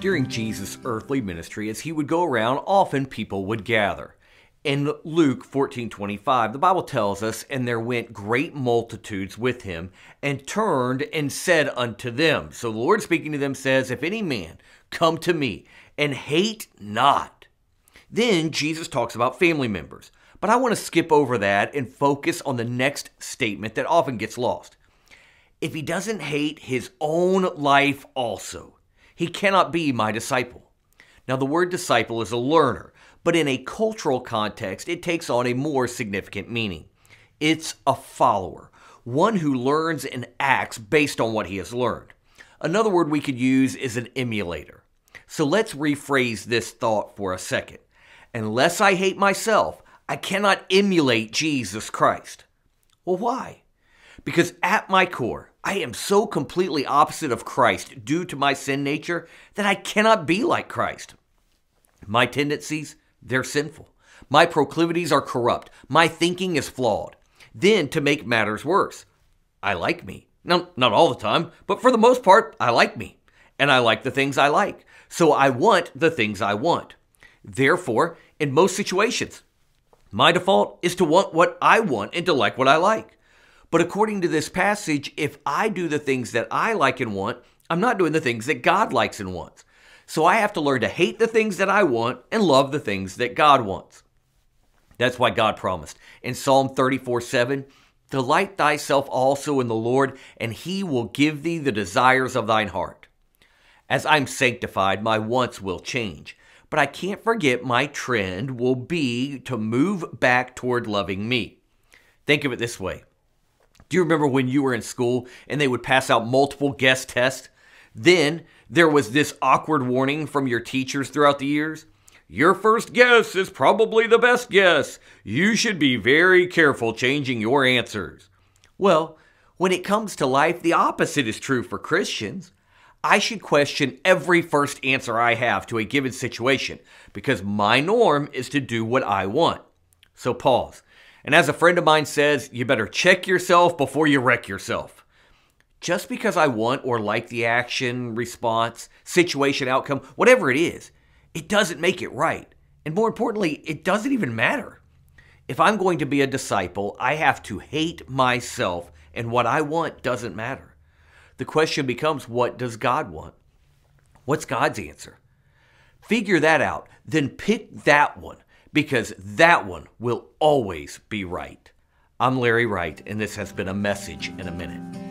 During Jesus' earthly ministry, as he would go around, often people would gather. In Luke 14:25, the Bible tells us, "And there went great multitudes with him, and turned and said unto them." So the Lord speaking to them says, "If any man come to me and hate not." Then Jesus talks about family members. But I want to skip over that and focus on the next statement that often gets lost. If he doesn't hate his own life also he cannot be my disciple. Now, the word disciple is a learner, but in a cultural context, it takes on a more significant meaning. It's a follower, one who learns and acts based on what he has learned. Another word we could use is an emulator. So let's rephrase this thought for a second. Unless I hate myself, I cannot emulate Jesus Christ. Well, why? Because at my core, I am so completely opposite of Christ due to my sin nature that I cannot be like Christ. My tendencies, they're sinful. My proclivities are corrupt. My thinking is flawed. Then, to make matters worse, I like me. Now, not all the time, but for the most part, I like me. And I like the things I like. So I want the things I want. Therefore, in most situations, my default is to want what I want and to like what I like. But according to this passage, if I do the things that I like and want, I'm not doing the things that God likes and wants. So I have to learn to hate the things that I want and love the things that God wants. That's why God promised. In Psalm 34 7, Delight thyself also in the Lord, and he will give thee the desires of thine heart. As I'm sanctified, my wants will change, but I can't forget my trend will be to move back toward loving me. Think of it this way do you remember when you were in school and they would pass out multiple guest tests? Then there was this awkward warning from your teachers throughout the years. Your first guess is probably the best guess. You should be very careful changing your answers. Well, when it comes to life, the opposite is true for Christians. I should question every first answer I have to a given situation because my norm is to do what I want. So pause. And as a friend of mine says, you better check yourself before you wreck yourself. Just because I want or like the action, response, situation, outcome, whatever it is, it doesn't make it right. And more importantly, it doesn't even matter. If I'm going to be a disciple, I have to hate myself, and what I want doesn't matter. The question becomes what does God want? What's God's answer? Figure that out, then pick that one because that one will always be right. I'm Larry Wright, and this has been a message in a minute.